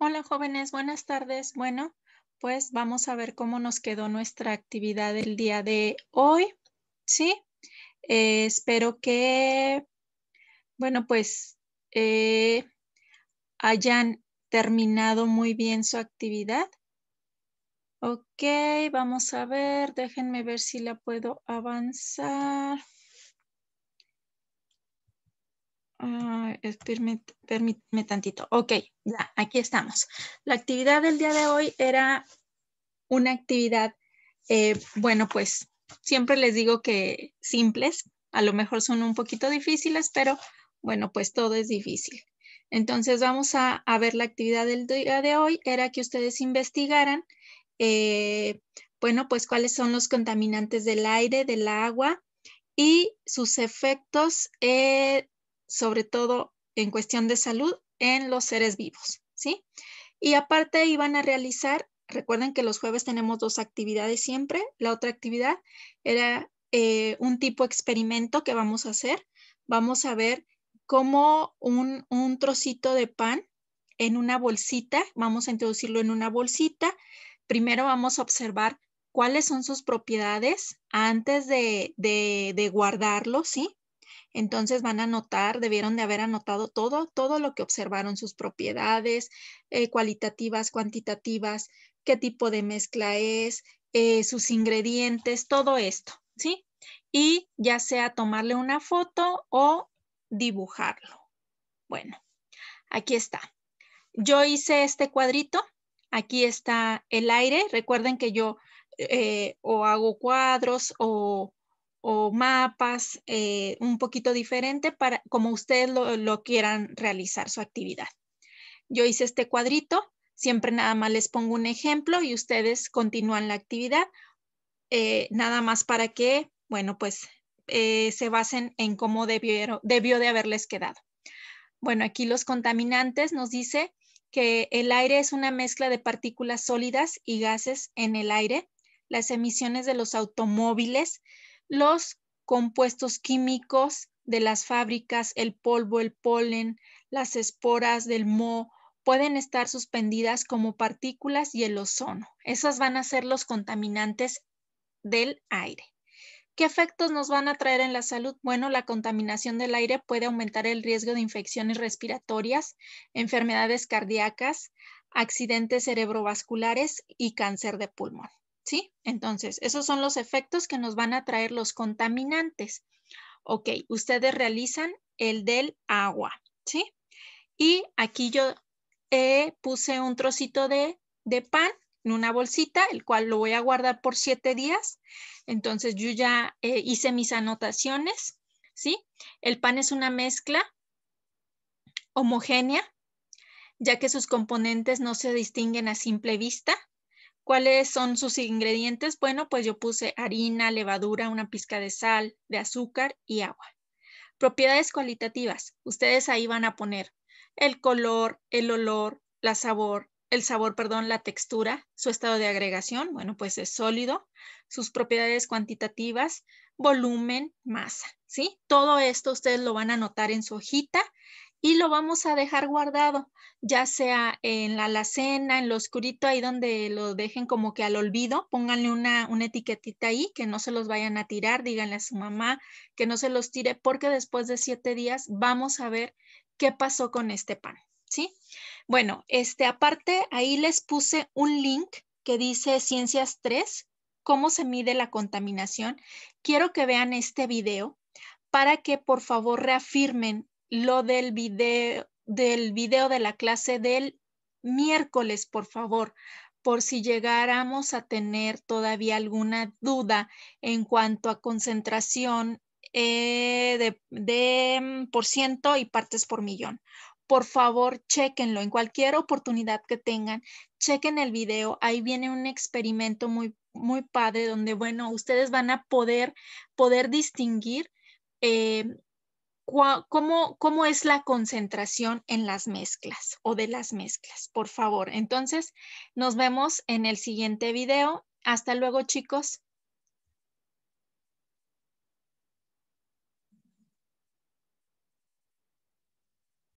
Hola jóvenes, buenas tardes. Bueno, pues vamos a ver cómo nos quedó nuestra actividad del día de hoy. ¿Sí? Eh, espero que, bueno, pues eh, hayan terminado muy bien su actividad. Ok, vamos a ver, déjenme ver si la puedo avanzar. Ah, permítame permíteme tantito. Ok, ya, aquí estamos. La actividad del día de hoy era una actividad, eh, bueno, pues siempre les digo que simples, a lo mejor son un poquito difíciles, pero bueno, pues todo es difícil. Entonces vamos a, ver la actividad del día de hoy, era que ustedes investigaran, eh, bueno, pues cuáles son los contaminantes del aire, del agua y sus efectos eh, sobre todo en cuestión de salud en los seres vivos, ¿sí? Y aparte iban a realizar, recuerden que los jueves tenemos dos actividades siempre, la otra actividad era eh, un tipo experimento que vamos a hacer, vamos a ver cómo un, un trocito de pan en una bolsita, vamos a introducirlo en una bolsita, primero vamos a observar cuáles son sus propiedades antes de, de, de guardarlo, ¿sí? Entonces van a anotar, debieron de haber anotado todo, todo lo que observaron, sus propiedades eh, cualitativas, cuantitativas, qué tipo de mezcla es, eh, sus ingredientes, todo esto, ¿sí? Y ya sea tomarle una foto o dibujarlo. Bueno, aquí está. Yo hice este cuadrito, aquí está el aire. Recuerden que yo eh, o hago cuadros o o mapas eh, un poquito diferente para como ustedes lo, quieran realizar su actividad. Yo hice este cuadrito, siempre nada más les pongo un ejemplo y ustedes continúan la actividad, eh, nada más para que, bueno, pues eh, se basen en cómo debió de haberles quedado. Bueno, aquí los contaminantes nos dice que el aire es una mezcla de partículas sólidas y gases en el aire. Las emisiones de los automóviles los compuestos químicos de las fábricas, el polvo, el polen, las esporas del moho pueden estar suspendidas como partículas y el ozono. Esas van a ser los contaminantes del aire. ¿Qué efectos nos van a traer en la salud? Bueno, la contaminación del aire puede aumentar el riesgo de infecciones respiratorias, enfermedades cardíacas, accidentes cerebrovasculares y cáncer de pulmón. Entonces, esos son los efectos que nos van a traer los contaminantes. Ok, ustedes realizan el del agua, ¿sí? Y aquí yo eh, puse un trocito de, de pan en una bolsita, el cual lo voy a guardar por siete días. Entonces, yo ya eh, hice mis anotaciones, ¿sí? El pan es una mezcla homogénea, ya que sus componentes no se distinguen a simple vista. ¿Cuáles son sus ingredientes? Bueno, pues yo puse harina, levadura, una pizca de sal, de azúcar y agua. Propiedades cualitativas. Ustedes ahí van a poner el color, el olor, la sabor, el sabor, perdón, la textura, su estado de agregación, bueno, pues es sólido, sus propiedades cuantitativas, volumen, masa, ¿sí? Todo esto ustedes lo van a notar en su hojita y lo vamos a dejar guardado, ya sea en la alacena, en lo oscurito, ahí donde lo dejen como que al olvido, pónganle una, etiquetita ahí, que no se los vayan a tirar, díganle a su mamá que no se los tire, porque después de siete días vamos a ver qué pasó con este pan, ¿sí? Bueno, este, aparte, ahí les puse un link que dice Ciencias 3, cómo se mide la contaminación. Quiero que vean este video para que por favor reafirmen lo del video, del video de la clase del miércoles, por favor, por si llegáramos a tener todavía alguna duda en cuanto a concentración eh, de, por ciento y partes por millón. Por favor, chequenlo en cualquier oportunidad que tengan. Chequen el video. Ahí viene un experimento muy, muy padre donde, bueno, ustedes van a poder, poder distinguir eh, cómo, es la concentración en las mezclas o de las mezclas, por favor. Entonces, nos vemos en el siguiente video. Hasta luego, chicos.